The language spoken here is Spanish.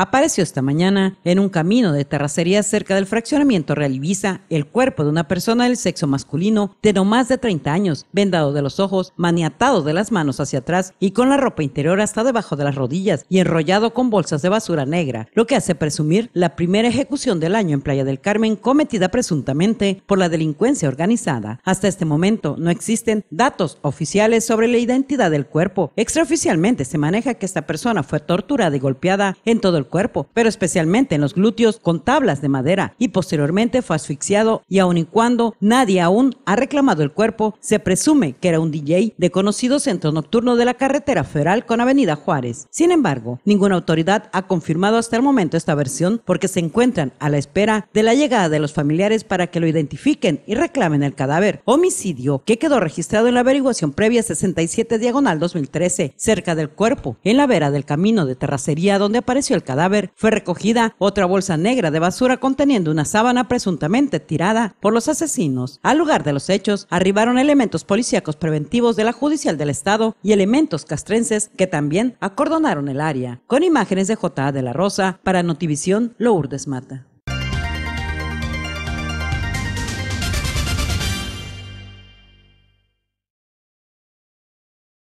apareció esta mañana en un camino de terracería cerca del fraccionamiento Real Ibiza, el cuerpo de una persona del sexo masculino de no más de 30 años, vendado de los ojos, maniatado de las manos hacia atrás y con la ropa interior hasta debajo de las rodillas y enrollado con bolsas de basura negra, lo que hace presumir la primera ejecución del año en Playa del Carmen cometida presuntamente por la delincuencia organizada. Hasta este momento no existen datos oficiales sobre la identidad del cuerpo. Extraoficialmente se maneja que esta persona fue torturada y golpeada en todo el cuerpo, pero especialmente en los glúteos con tablas de madera y posteriormente fue asfixiado y aun y cuando nadie aún ha reclamado el cuerpo, se presume que era un DJ de conocido centro nocturno de la carretera federal con Avenida Juárez. Sin embargo, ninguna autoridad ha confirmado hasta el momento esta versión porque se encuentran a la espera de la llegada de los familiares para que lo identifiquen y reclamen el cadáver. Homicidio que quedó registrado en la averiguación previa 67 diagonal 2013 cerca del cuerpo, en la vera del camino de terracería donde apareció el cadáver fue recogida otra bolsa negra de basura conteniendo una sábana presuntamente tirada por los asesinos. Al lugar de los hechos arribaron elementos policíacos preventivos de la Judicial del Estado y elementos castrenses que también acordonaron el área. Con imágenes de J.A. de la Rosa, para Notivisión, Lourdes Mata.